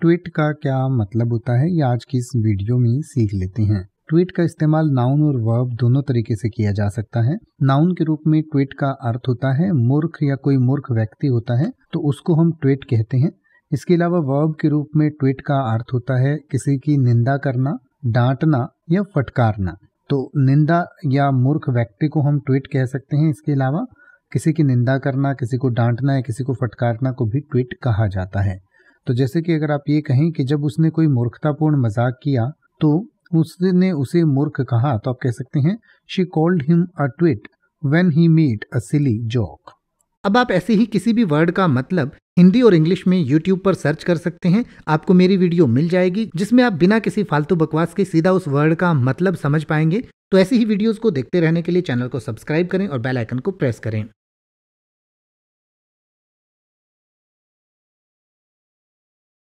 tweet का क्या मतलब होता है ये आज की इस वीडियो में सीख लेते हैं ट्वीट का इस्तेमाल नाउन और वर्ब दोनों तरीके से किया जा सकता है नाउन के रूप में ट्वीट का अर्थ होता है मूर्ख या कोई मूर्ख व्यक्ति होता है तो उसको हम ट्वीट कहते हैं इसके अलावा वर्ब के रूप में ट्वीट का अर्थ होता है किसी की निंदा करना डांटना या फटकारना तो निंदा या मूर्ख व्यक्ति को हम ट्वीट कह सकते हैं इसके अलावा किसी की निंदा करना किसी को डांटना या किसी को फटकारना को भी ट्वीट कहा जाता है तो जैसे कि अगर आप ये कहें कि जब उसने कोई मूर्खतापूर्ण मजाक किया तो उसने उसे मूर्ख कहा तो आप कह सकते हैं she called him a twit when he made a silly joke अब आप ऐसे ही किसी भी वर्ड का मतलब हिंदी और इंग्लिश में YouTube पर सर्च कर सकते हैं आपको मेरी वीडियो मिल जाएगी जिसमें आप बिना किसी फालतू बकवास के सीधा उस वर्ड का मतलब समझ पाएंगे तो ऐसी ही वीडियोस को देखते रहने के लिए चैनल को सब्सक्राइब करें और बेल आइकन को प्रेस करें